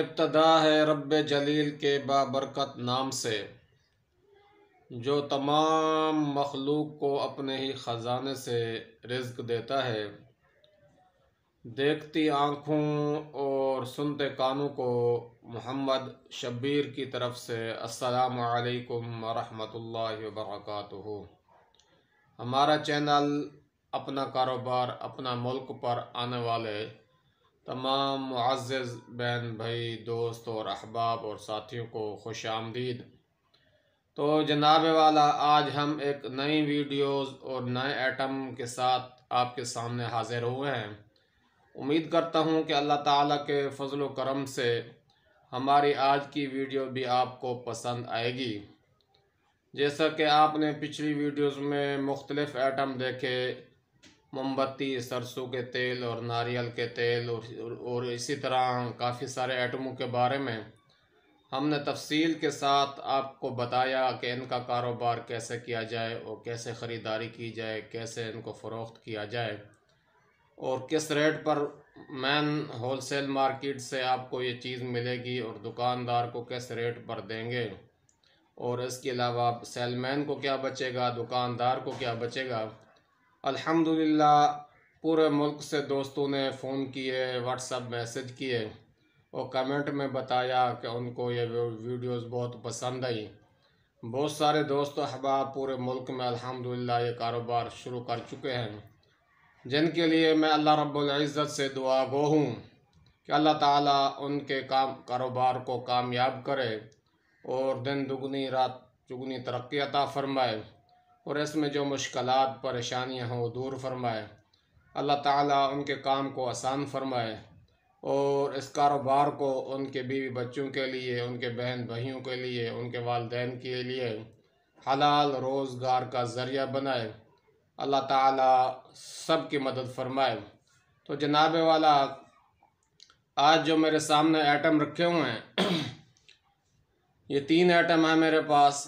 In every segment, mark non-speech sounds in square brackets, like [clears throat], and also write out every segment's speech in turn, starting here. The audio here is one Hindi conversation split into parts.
इब्तदा है रब जलील के बाबरकत नाम से जो तमाम मखलूक को अपने ही ख़जाने से रिज्क देता है देखती आँखों और सुनते कानों को मोहम्मद शब्बीर की तरफ से अस्सलाम वालेकुम रहमतुल्लाहि हमारा चैनल अपना कारोबार अपना मुल्क पर आने वाले तमाम मुआज़ बहन भाई दोस्त और अहबाब और साथियों को खुश आमदीद तो जनाब वाला आज हम एक नई वीडियोस और नए आइटम के साथ आपके सामने हाज़िर हुए हैं उम्मीद करता हूं कि अल्लाह ताला के फजल करम से हमारी आज की वीडियो भी आपको पसंद आएगी जैसा कि आपने पिछली वीडियोस में मुख्तलिफ़ आइटम देखे मोमबत्ती सरसों के तेल और नारियल के तेल और, और इसी तरह काफ़ी सारे आइटमों के बारे में हमने तफसील के साथ आपको बताया कि इनका कारोबार कैसे किया जाए और कैसे ख़रीदारी की जाए कैसे इनको फ़रोख्त किया जाए और किस रेट पर मैन होलसेल मार्केट से आपको ये चीज़ मिलेगी और दुकानदार को किस रेट पर देंगे और इसके अलावा सेलमैन को क्या बचेगा दुकानदार को क्या बचेगा अल्हम्दुलिल्लाह पूरे मुल्क से दोस्तों ने फ़ोन किए व्हाट्सअप मैसेज किए और कमेंट में बताया कि उनको ये वीडियोस बहुत पसंद आई बहुत सारे दोस्त अहबाब पूरे मुल्क में अल्हम्दुलिल्लाह ये कारोबार शुरू कर चुके हैं जिनके लिए मैं अल्लाह रब्बुल इज़्ज़त से दुआ गो हूँ कि अल्लाह ताला उनके काम कारोबार को कामयाब करे और दिन दुगनी रात चुगनी तरक्की अता फरमाए और इसमें जो मुश्किल परेशानियाँ हों दूर फरमाए अल्लाह ताला उनके काम को आसान फरमाए और इस कारोबार को उनके बीवी बच्चों के लिए उनके बहन भाइयों के लिए उनके वालदेन के लिए हलाल रोज़गार का ज़रिया बनाए अल्लाह ताला सब की मदद फरमाए तो जनाब वाला आज जो मेरे सामने आइटम रखे हुए हैं [clears throat] ये तीन आइटम हैं मेरे पास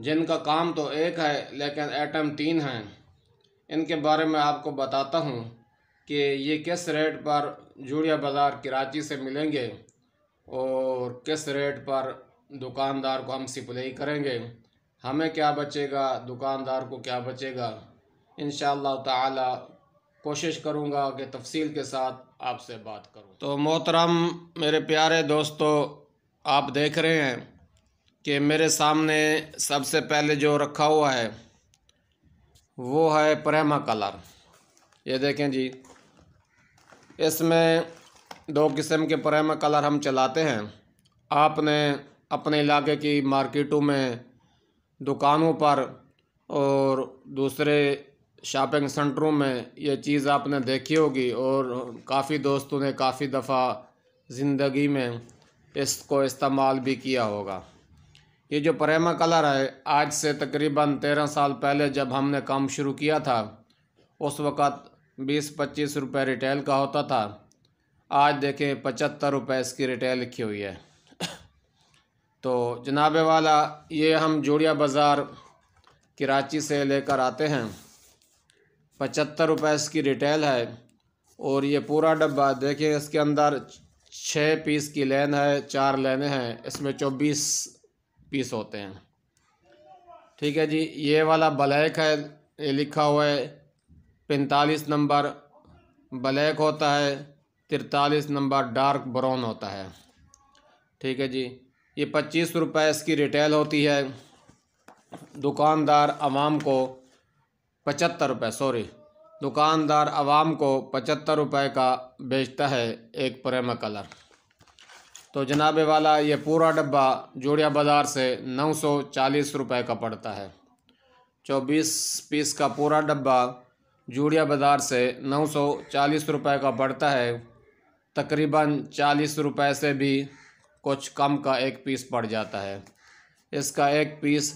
जिनका काम तो एक है लेकिन एटम तीन हैं इनके बारे में आपको बताता हूँ कि ये किस रेट पर जूड़िया बाज़ार कराची से मिलेंगे और किस रेट पर दुकानदार को हम सप्लाई करेंगे हमें क्या बचेगा दुकानदार को क्या बचेगा इन ताला कोशिश करूँगा कि तफसील के साथ आपसे बात करूँ तो मोहतरम मेरे प्यारे दोस्तों आप देख रहे हैं कि मेरे सामने सबसे पहले जो रखा हुआ है वो है प्रेमा कलर ये देखें जी इसमें दो किस्म के प्रेमा कलर हम चलाते हैं आपने अपने इलाके की मार्केटों में दुकानों पर और दूसरे शॉपिंग सेंटरों में ये चीज़ आपने देखी होगी और काफ़ी दोस्तों ने काफ़ी दफ़ा ज़िंदगी में इसको इस्तेमाल भी किया होगा ये जो प्रेमा कलर है आज से तकरीबन तेरह साल पहले जब हमने काम शुरू किया था उस वक़्त बीस पच्चीस रुपये रिटेल का होता था आज देखें पचहत्तर रुपये इसकी रिटेल लिखी हुई है [coughs] तो जनाब वाला ये हम जोड़िया बाज़ार कराची से लेकर आते हैं पचहत्तर रुपये इसकी रिटेल है और ये पूरा डब्बा देखें इसके अंदर छः पीस की लेन है चार लेने हैं इसमें चौबीस पीस होते हैं ठीक है जी ये वाला ब्लैक है ये लिखा हुआ है पैंतालीस नंबर ब्लैक होता है तिरतालीस नंबर डार्क ब्राउन होता है ठीक है जी ये पच्चीस रुपए इसकी रिटेल होती है दुकानदार आवाम को पचहत्तर रुपये सॉरी दुकानदार आवाम को पचहत्तर रुपये का बेचता है एक प्रेमा कलर तो जनाब वाला ये पूरा डब्बा जोड़िया बाज़ार से नौ सौ चालीस रुपये का पड़ता है चौबीस पीस का पूरा डब्बा जूड़िया बाज़ार से नौ सौ चालीस रुपये का पड़ता है तकरीबन चालीस रुपये से भी कुछ कम का एक पीस पड़ जाता है इसका एक पीस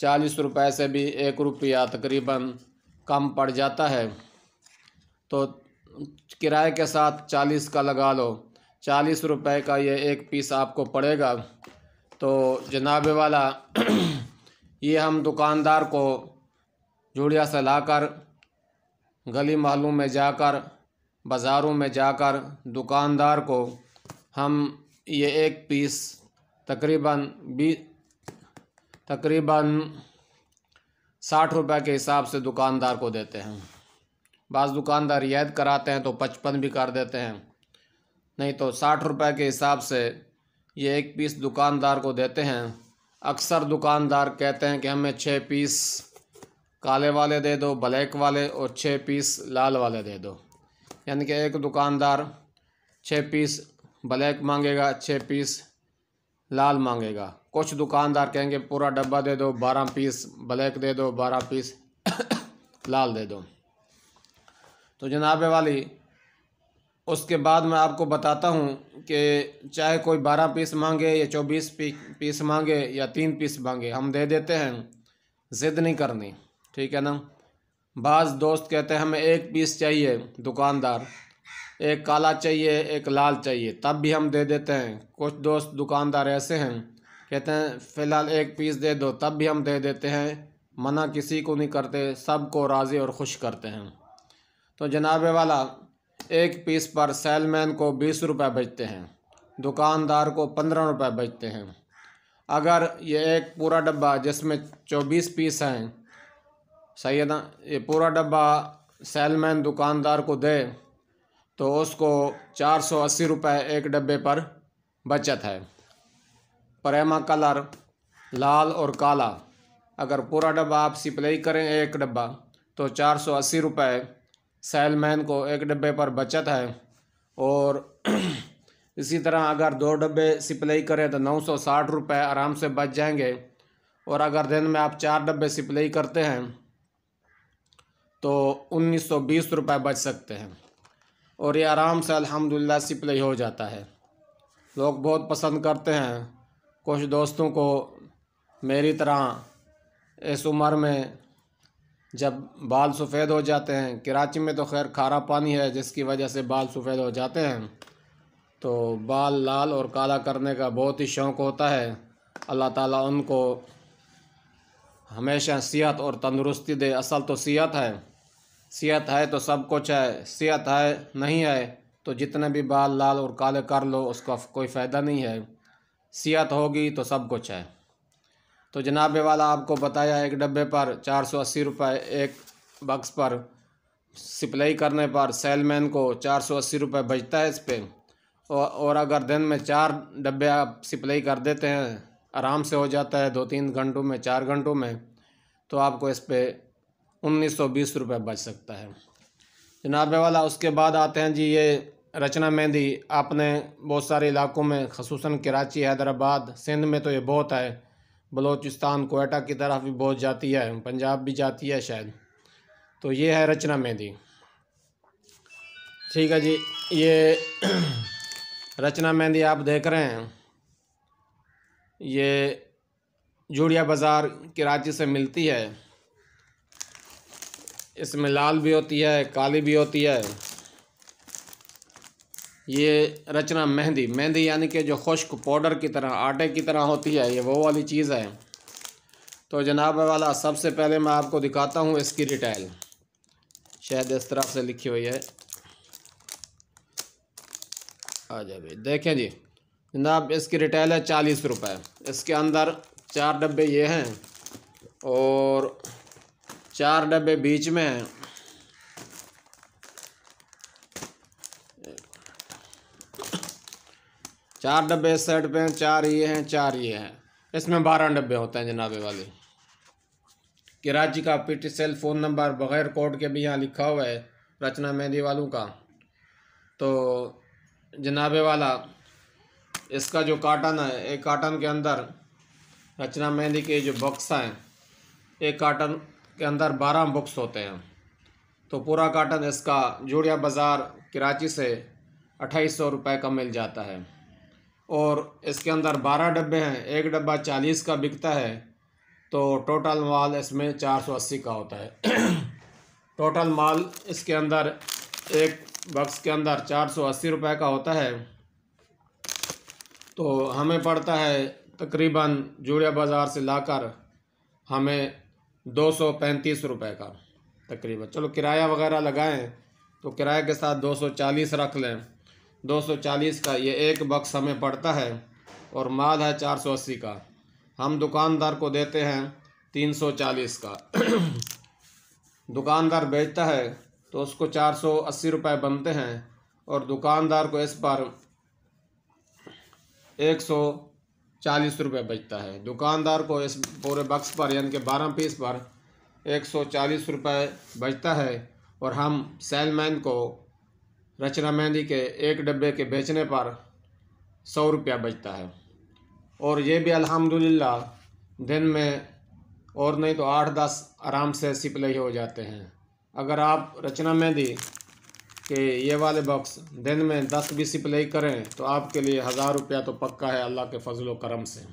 चालीस रुपये से भी एक रुपया तकरीबन कम पड़ जाता है तो किराए के साथ चालीस का लगा लो चालीस रुपए का ये एक पीस आपको पड़ेगा तो जनाब वाला [clears throat] ये हम दुकानदार को जुड़िया से लाकर गली महलों में जाकर बाज़ारों में जाकर दुकानदार को हम ये एक पीस तकरीबन बी तकरीबन साठ रुपए के हिसाब से दुकानदार को देते हैं बाज़ दुकानदार याद कराते हैं तो पचपन भी कर देते हैं नहीं तो साठ रुपए के हिसाब से ये एक पीस दुकानदार को देते हैं अक्सर दुकानदार कहते हैं कि हमें छः पीस काले वाले दे दो ब्लैक वाले और छः पीस लाल वाले दे दो यानी कि एक दुकानदार छः पीस ब्लैक मांगेगा छः पीस लाल मांगेगा कुछ दुकानदार कहेंगे पूरा डब्बा दे दो बारह पीस ब्लैक दे दो बारह पीस [coughs] लाल दे दो तो जनाबे वाली उसके बाद मैं आपको बताता हूँ कि चाहे कोई बारह पीस मांगे या चौबीस पीस मांगे या तीन पीस मांगे हम दे देते हैं ज़िद नहीं करनी ठीक है ना बाज़ दोस्त कहते हैं हमें एक पीस चाहिए दुकानदार एक काला चाहिए एक लाल चाहिए तब भी हम दे देते हैं कुछ दोस्त दुकानदार ऐसे हैं कहते हैं फ़िलहाल एक पीस दे दो तब भी हम दे देते हैं मना किसी को नहीं करते सब को राज़ी और खुश करते हैं तो जनाबे वाला एक पीस पर सेलमैन को बीस रुपये बेचते हैं दुकानदार को पंद्रह रुपये बेचते हैं अगर ये एक पूरा डब्बा जिसमें चौबीस पीस हैं सैदा ये पूरा डब्बा सेलमैन दुकानदार को दे तो उसको चार सौ अस्सी रुपये एक डब्बे पर बचत है प्रेमा कलर लाल और काला अगर पूरा डब्बा आप सिप्लाई करें एक डब्बा तो चार सौ अस्सी रुपये सेलमैन को एक डब्बे पर बचत है और [clears throat] इसी तरह अगर दो डब्बे सिप्लाई करें तो नौ सौ साठ रुपये आराम से बच जाएंगे और अगर दिन में आप चार डब्बे सिप्लाई करते हैं तो उन्नीस सौ बीस रुपये बच सकते हैं और ये आराम से अल्हम्दुलिल्लाह सिप्लाई हो जाता है लोग बहुत पसंद करते हैं कुछ दोस्तों को मेरी तरह इस उम्र में जब बाल सफ़ेद हो जाते हैं कराची में तो खैर खारा पानी है जिसकी वजह से बाल सफ़ेद हो जाते हैं तो बाल लाल और काला करने का बहुत ही शौक़ होता है अल्लाह ताला उनको हमेशा सेहत और तंदुरुस्ती दे असल तो सेहत है सेहत है तो सब कुछ है सेहत है नहीं है तो जितने भी बाल लाल और काले कर लो उसका कोई फ़ायदा नहीं है सेहत होगी तो सब कुछ है तो जनाब वाला आपको बताया एक डब्बे पर चार सौ अस्सी रुपये एक बक्स पर सप्लाई करने पर सेलमैन को चार सौ अस्सी रुपये बचता है इस पर और अगर दिन में चार डब्बे आप सप्लाई कर देते हैं आराम से हो जाता है दो तीन घंटों में चार घंटों में तो आपको इस पर उन्नीस सौ बीस रुपये बच सकता है जनाब वाला उसके बाद आते हैं जी ये रचना मेहंदी आपने बहुत सारे इलाकों में खसूस कराची हैदराबाद सिंध में तो ये बहुत है बलोचिस्तान कोयटा की तरफ भी बहुत जाती है पंजाब भी जाती है शायद तो ये है रचना मेहंदी ठीक है जी ये [clears throat] रचना मेहंदी आप देख रहे हैं ये जूड़िया बाज़ार कराची से मिलती है इसमें लाल भी होती है काली भी होती है ये रचना मेहंदी मेहंदी यानी कि जो खुश्क पाउडर की तरह आटे की तरह होती है ये वो वाली चीज़ है तो जनाब वाला सबसे पहले मैं आपको दिखाता हूँ इसकी डिटेल शायद इस तरह से लिखी हुई है आ जाए भाई देखें जी जनाब इसकी रिटेल है चालीस रुपये इसके अंदर चार डब्बे ये हैं और चार डब्बे बीच में हैं चार डब्बे इस साइड पे हैं चार ये हैं चार ये हैं इसमें बारह डब्बे होते हैं जनाबे वाले कराची का पीटी सेल फ़ोन नंबर बग़ैर कोड के भी यहाँ लिखा हुआ है रचना मेहंदी वालों का तो जनाबे वाला इसका जो काटन है एक काटन के अंदर रचना मेहंदी के जो बक्स हैं एक काटन के अंदर बारह बुक्स होते हैं तो पूरा काटन इसका जोड़िया बाज़ार कराची से अट्ठाईस सौ रुपये का मिल जाता है और इसके अंदर बारह डब्बे हैं एक डब्बा चालीस का बिकता है तो टोटल माल इसमें चार सौ अस्सी का होता है [clears throat] टोटल माल इसके अंदर एक बक्स के अंदर चार सौ अस्सी रुपये का होता है तो हमें पड़ता है तकरीबन जूड़िया बाज़ार से लाकर हमें दो सौ पैंतीस रुपये का तकरीबन चलो किराया वगैरह लगाएं तो किराए के साथ दो सौ चालीस रख लें 240 का ये एक बक्स हमें पड़ता है और माल है 480 का हम दुकानदार को देते हैं 340 का [clears throat] दुकानदार बेचता है तो उसको 480 रुपए बनते हैं और दुकानदार को इस पर 140 रुपए बचता है दुकानदार को इस पूरे बक्स पर यानी कि 12 पीस पर 140 रुपए बचता है और हम सेलमैन को रचना मेहंदी के एक डब्बे के बेचने पर सौ रुपया बचता है और ये भी अल्हम्दुलिल्लाह दिन में और नहीं तो आठ दस आराम से सिपले हो जाते हैं अगर आप रचना मेहंदी के ये वाले बॉक्स दिन में दस भी सिपले करें तो आपके लिए हज़ार रुपया तो पक्का है अल्लाह के फजल करम से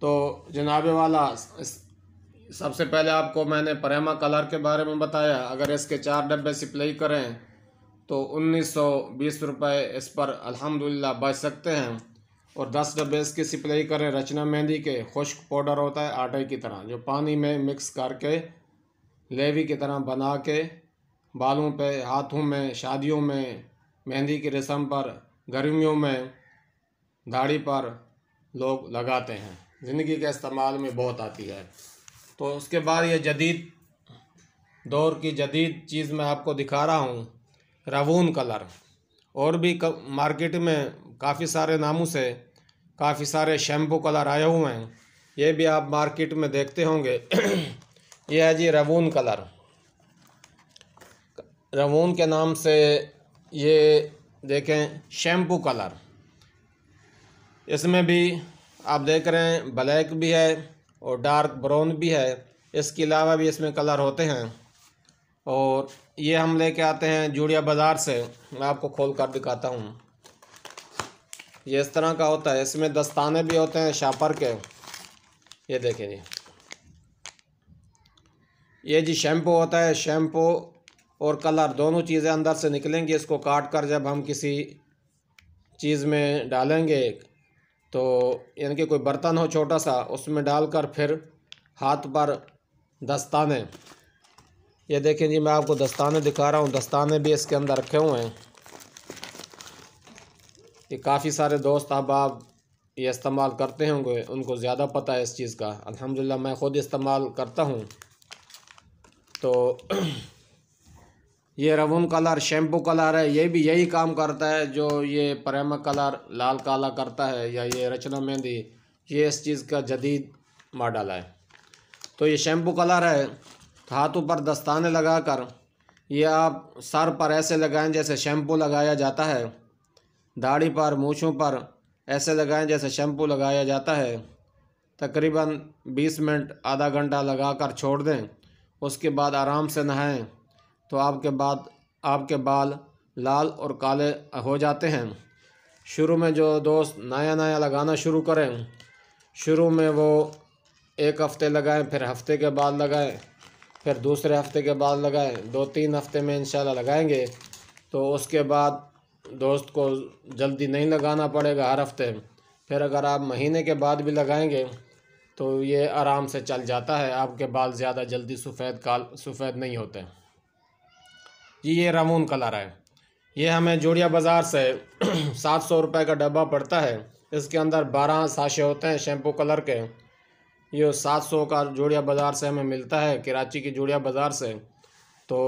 तो जनाब वाला सबसे पहले आपको मैंने परेमा कलर के बारे में बताया अगर इसके चार डब्बे सप्लाई करें तो उन्नीस सौ बीस रुपये इस पर अल्हम्दुलिल्लाह बच सकते हैं और दस डब्बे इसकी सप्लाई करें रचना मेहंदी के खुश्क पाउडर होता है आटे की तरह जो पानी में मिक्स करके लेवी की तरह बना के बालों पे हाथों में शादियों में मेहंदी की रस्म पर गर्मियों में दाढ़ी पर लोग लगाते हैं ज़िंदगी के इस्तेमाल में बहुत आती है तो उसके बाद ये जदीद दौर की जदीद चीज़ मैं आपको दिखा रहा हूँ रावून कलर और भी मार्केट में काफ़ी सारे नामों से काफ़ी सारे शैम्पू कलर आए हुए हैं ये भी आप मार्केट में देखते होंगे [clears throat] ये है जी रवून कलर रवून के नाम से ये देखें शैम्पू कलर इसमें भी आप देख रहे हैं ब्लैक भी है और डार्क ब्राउन भी है इसके अलावा भी इसमें कलर होते हैं और ये हम लेके आते हैं जूड़िया बाज़ार से मैं आपको खोल कर दिखाता हूँ ये इस तरह का होता है इसमें दस्ताने भी होते हैं शापर के ये देखें जी ये जी शैम्पू होता है शैम्पू और कलर दोनों चीज़ें अंदर से निकलेंगी इसको काट कर जब हम किसी चीज़ में डालेंगे तो यानी कि कोई बर्तन हो छोटा सा उसमें डालकर फिर हाथ पर दस्ताने ये देखें जी मैं आपको दस्ताने दिखा रहा हूँ दस्ताने भी इसके अंदर रखे हुए हैं ये काफ़ी सारे दोस्त अब आप ये इस्तेमाल करते होंगे उनको ज़्यादा पता है इस चीज़ का अल्हम्दुलिल्लाह मैं ख़ुद इस्तेमाल करता हूँ तो [clears throat] ये रवम कलर शैम्पू कलर है ये भी यही काम करता है जो ये प्रेमा कलर लाल काला करता है या ये रचना मेहंदी ये इस चीज़ का जदीद मॉडल है तो ये शैम्पू कलर है हाथों पर दस्ताने लगाकर ये आप सर पर ऐसे लगाएं जैसे शैम्पू लगाया जाता है दाढ़ी पर मूछों पर ऐसे लगाएं जैसे शैम्पू लगाया जाता है तकरीबन 20 मिनट आधा घंटा लगाकर छोड़ दें उसके बाद आराम से नहाएं तो आपके बाद आपके बाल लाल और काले हो जाते हैं शुरू में जो दोस्त नया नया लगाना शुरू करें शुरू में वो एक हफ़्ते लगाएं फिर हफ़्ते के बाद लगाएं फिर दूसरे हफ्ते के बाद लगाएं दो तीन हफ्ते में इंशाल्लाह लगाएंगे तो उसके बाद दोस्त को जल्दी नहीं लगाना पड़ेगा हर हफ्ते फिर अगर आप महीने के बाद भी लगाएंगे तो ये आराम से चल जाता है आपके बाल ज़्यादा जल्दी सफ़ेद काल सफ़ेद नहीं होते जी ये रामून कलर है ये हमें जोड़िया बाज़ार से [clears throat] सात सौ रुपये का डब्बा पड़ता है इसके अंदर बारह साशे होते हैं शैम्पू कलर के ये सात सौ का जोड़िया बाज़ार से हमें मिलता है कराची की जोड़िया बाज़ार से तो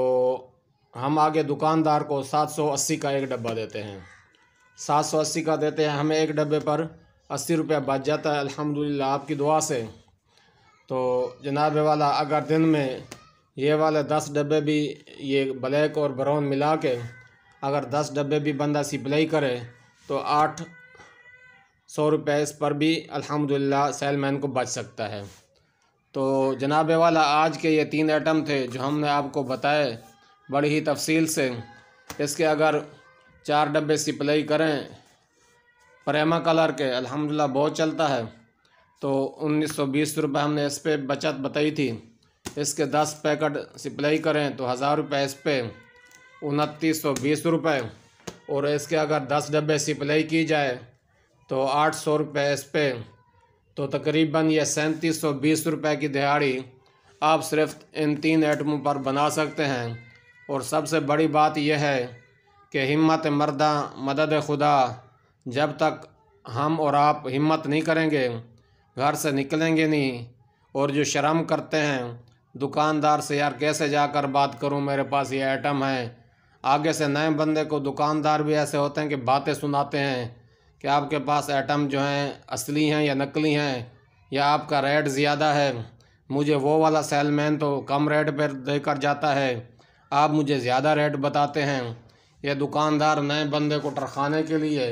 हम आगे दुकानदार को सात सौ अस्सी का एक डब्बा देते हैं सात सौ अस्सी का देते हैं हमें एक डब्बे पर अस्सी रुपया बच जाता है अल्हम्दुलिल्लाह आपकी दुआ से तो जनाब वाला अगर दिन में ये वाले दस डब्बे भी ये ब्लैक और ब्राउन मिला के अगर दस डब्बे भी बंदा सिप्लाई करे तो आठ सौ रुपये इस पर भी अल्हम्दुलिल्लाह सेलमैन को बच सकता है तो जनाब वाला आज के ये तीन आइटम थे जो हमने आपको बताए बड़ी ही तफसील से इसके अगर चार डब्बे सिप्लाई करें प्रेमा कलर के अल्हम्दुलिल्लाह बहुत चलता है तो उन्नीस सौ बीस रुपये हमने इस पर बचत बताई थी इसके दस पैकेट सप्लाई करें तो हज़ार रुपये इस पर उनतीस सौ बीस रुपये और इसके अगर दस डब्बे सप्लाई की जाए तो आठ सौ रुपये इस पर तो तकरीबन ये सैंतीस सौ बीस रुपये की दिहाड़ी आप सिर्फ इन तीन आइटमों पर बना सकते हैं और सबसे बड़ी बात यह है कि हिम्मत मर्दा मदद खुदा जब तक हम और आप हिम्मत नहीं करेंगे घर से निकलेंगे नहीं और जो शर्म करते हैं दुकानदार से यार कैसे जाकर बात करूं मेरे पास ये आइटम है आगे से नए बंदे को दुकानदार भी ऐसे होते हैं कि बातें सुनाते हैं कि आपके पास एटम जो हैं असली हैं या नकली हैं या आपका रेट ज़्यादा है मुझे वो वाला सेलमैन तो कम रेट पर देकर जाता है आप मुझे ज़्यादा रेट बताते हैं या दुकानदार नए बंदे को टरखाने के लिए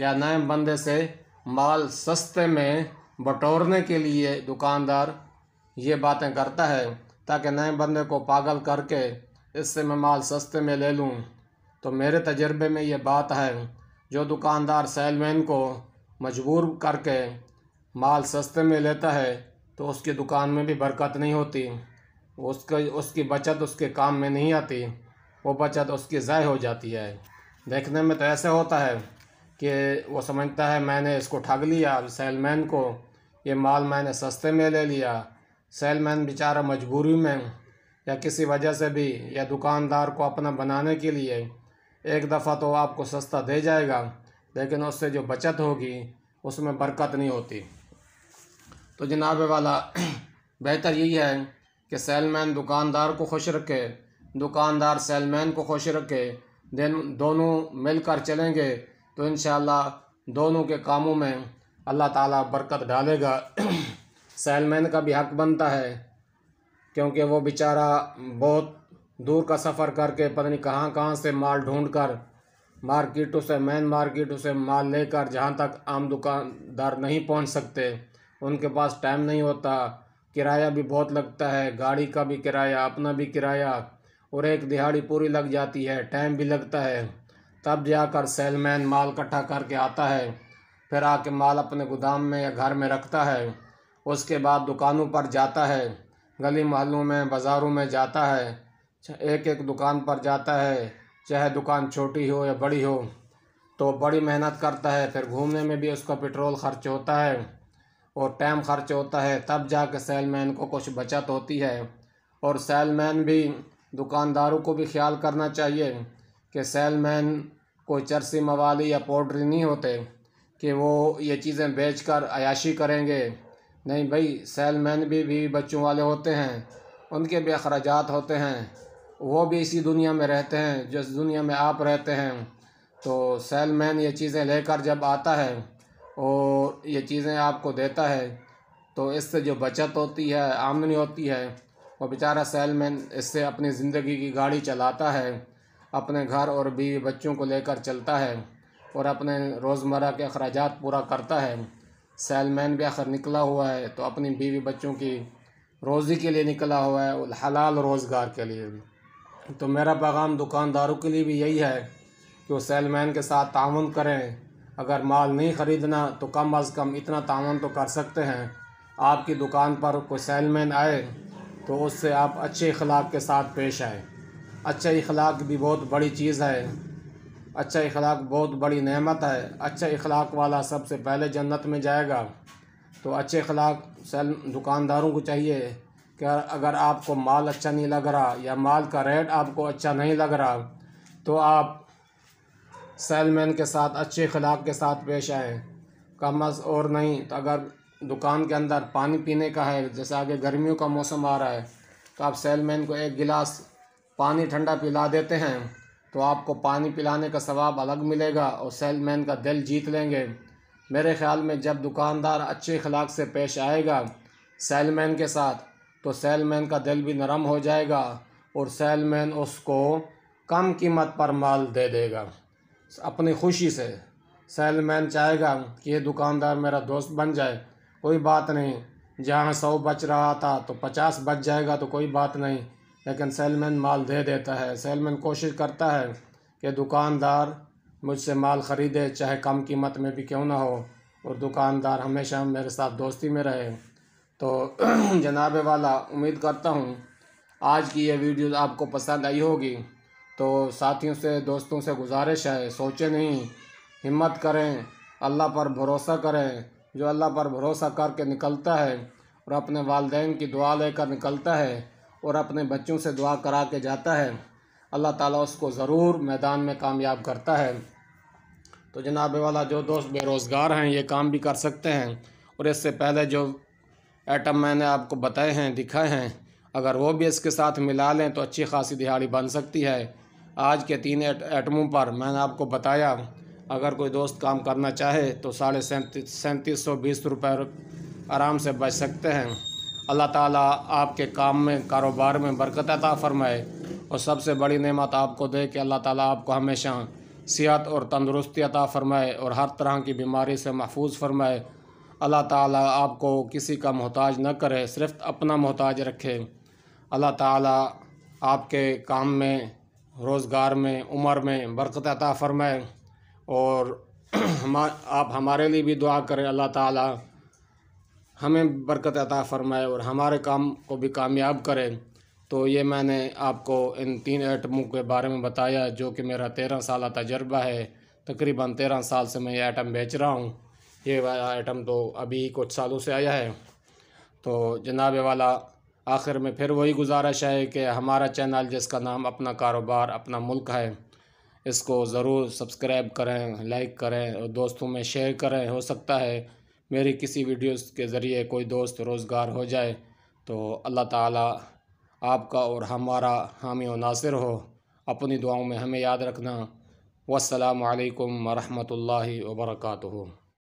या नए बंदे से माल सस्ते में बटोरने के लिए दुकानदार ये बातें करता है ताकि नए बंदे को पागल करके इससे मैं माल सस्ते में ले लूँ तो मेरे तजर्बे में ये बात है जो दुकानदार सेलमैन को मजबूर करके माल सस्ते में लेता है तो उसकी दुकान में भी बरकत नहीं होती उसके उसकी बचत उसके काम में नहीं आती वो बचत उसकी ज़ाय हो जाती है देखने में तो ऐसे होता है कि वो समझता है मैंने इसको ठग लिया सेलमैन को ये माल मैंने सस्ते में ले लिया सेलमैन बेचारा मजबूरी में या किसी वजह से भी या दुकानदार को अपना बनाने के लिए एक दफ़ा तो आपको सस्ता दे जाएगा लेकिन उससे जो बचत होगी उसमें बरकत नहीं होती तो जनाब वाला [clears throat] बेहतर यही है कि सेलमैन दुकानदार को खुश रखे दुकानदार सेलमैन को खुश रखे दिन दोनों मिलकर चलेंगे तो इन दोनों के कामों में अल्लाह ताला बरकत डालेगा [clears throat] सेलमैन का भी हक बनता है क्योंकि वो बेचारा बहुत दूर का सफ़र करके पता नहीं कहाँ कहाँ से माल ढूंढ कर मार्केटों से मेन मार्केटों से माल लेकर जहाँ तक आम दुकानदार नहीं पहुँच सकते उनके पास टाइम नहीं होता किराया भी बहुत लगता है गाड़ी का भी किराया अपना भी किराया और एक दिहाड़ी पूरी लग जाती है टाइम भी लगता है तब जाकर सेलमैन माल इकट्ठा करके आता है फिर आके माल अपने गोदाम में या घर में रखता है उसके बाद दुकानों पर जाता है गली मोहल्लों में बाज़ारों में जाता है अच्छा, एक एक दुकान पर जाता है चाहे दुकान छोटी हो या बड़ी हो तो बड़ी मेहनत करता है फिर घूमने में भी उसका पेट्रोल खर्च होता है और टाइम खर्च होता है तब जाके सेलमैन को कुछ बचत होती है और सेलमैन भी दुकानदारों को भी ख्याल करना चाहिए कि सेलमैन कोई चरसी मवाली या पोल्ट्री नहीं होते कि वो ये चीज़ें बेच कर अयाशी करेंगे नहीं भाई सेलमैन भी भी बच्चों वाले होते हैं उनके भी अखराज होते हैं वो भी इसी दुनिया में रहते हैं जिस दुनिया में आप रहते हैं तो सेलमैन ये चीज़ें लेकर जब आता है और ये चीज़ें आपको देता है तो इससे जो बचत होती है आमदनी होती है वो बेचारा सेलमैन इससे अपनी ज़िंदगी की गाड़ी चलाता है अपने घर और बीवी बच्चों को लेकर चलता है और अपने रोज़मर्रा के अखराज पूरा करता है सेलमैन भी आखिर निकला हुआ है तो अपनी बीवी बच्चों की रोज़ी के लिए निकला हुआ है हलाल रोज़गार के लिए भी तो मेरा पैगाम दुकानदारों के लिए भी यही है कि वो सेलमैन के साथ तावन करें अगर माल नहीं ख़रीदना तो कम अज़ कम इतना तावन तो कर सकते हैं आपकी दुकान पर कोई सेलमैन आए तो उससे आप अच्छे अखलाक के साथ पेश आए अच्छा अखलाक भी बहुत बड़ी चीज़ है अच्छा अखलाक बहुत बड़ी नहमत है अच्छा अखलाक वाला सबसे पहले जन्नत में जाएगा तो अच्छे अखलाक सेल दुकानदारों को चाहिए कि अगर आपको माल अच्छा नहीं लग रहा या माल का रेट आपको अच्छा नहीं लग रहा तो आप सेलमैन के साथ अच्छे खिलाफ के साथ पेश आए कम अज और नहीं तो अगर दुकान के अंदर पानी पीने का है जैसे आगे गर्मियों का मौसम आ रहा है तो आप सेलमैन को एक गिलास पानी ठंडा पिला देते हैं तो आपको पानी पिलाने का सवाब अलग मिलेगा और सेलमैन का दिल जीत लेंगे मेरे ख्याल में जब दुकानदार अच्छे खिलाक से पेश आएगा सेलमैन के साथ तो सेलमैन का दिल भी नरम हो जाएगा और सेलमैन उसको कम कीमत पर माल दे देगा अपनी खुशी से सेलमैन चाहेगा कि ये दुकानदार मेरा दोस्त बन जाए कोई बात नहीं जहाँ सौ बच रहा था तो पचास बच जाएगा तो कोई बात नहीं लेकिन सेलमैन माल दे देता है सेलमैन कोशिश करता है कि दुकानदार मुझसे माल ख़रीदे चाहे कम कीमत में भी क्यों ना हो और दुकानदार हमेशा मेरे साथ दोस्ती में रहे तो [clears throat] जनाब वाला उम्मीद करता हूँ आज की ये वीडियो आपको पसंद आई होगी तो साथियों से दोस्तों से गुजारिश है सोचें नहीं हिम्मत करें अल्लाह पर भरोसा करें जो अल्लाह पर भरोसा करके निकलता है और अपने वालदेन की दुआ लेकर निकलता है और अपने बच्चों से दुआ करा के जाता है अल्लाह ताला उसको ज़रूर मैदान में कामयाब करता है तो जनाब वाला जो दोस्त बेरोज़गार हैं ये काम भी कर सकते हैं और इससे पहले जो एटम मैंने आपको बताए हैं दिखाए हैं अगर वो भी इसके साथ मिला लें तो अच्छी खासी दिहाड़ी बन सकती है आज के तीन एट, एटमों पर मैंने आपको बताया अगर कोई दोस्त काम करना चाहे तो साढ़े सैंतीस सैंतीस सौ बीस रुपये आराम से बच सकते हैं अल्लाह ताला आपके काम में कारोबार में बरकत अता फरमाए और सबसे बड़ी नेमत आपको दे कि अल्लाह ताला आपको हमेशा सेहत और तंदुरुस्ती अता फरमाए और हर तरह की बीमारी से महफूज फरमाए अल्लाह ताला आपको किसी का मोहताज न करे सिर्फ अपना मोहताज रखे अल्लाह ताला आपके काम में रोज़गार में उम्र में बरकत अता फ़रमाए और [clears throat] हम आप हमारे लिए भी दुआ करें अल्लाह ताला हमें बरकत अता फ़रमाए और हमारे काम को भी कामयाब करें तो ये मैंने आपको इन तीन आइटमों के बारे में बताया जो कि मेरा तेरह साल तजर्बा है तकरीबन तेरह साल से मैं ये आइटम बेच रहा हूँ ये वाला आइटम तो अभी कुछ सालों से आया है तो जनाब वाला आखिर में फिर वही गुजारिश है कि हमारा चैनल जिसका नाम अपना कारोबार अपना मुल्क है इसको ज़रूर सब्सक्राइब करें लाइक करें और दोस्तों में शेयर करें हो सकता है मेरी किसी वीडियोस के ज़रिए कोई दोस्त रोज़गार हो जाए तो अल्लाह ताला आपका और हमारा हामी और नासिर हो अपनी दुआओं में हमें याद रखना वालकम वरहमल वर्का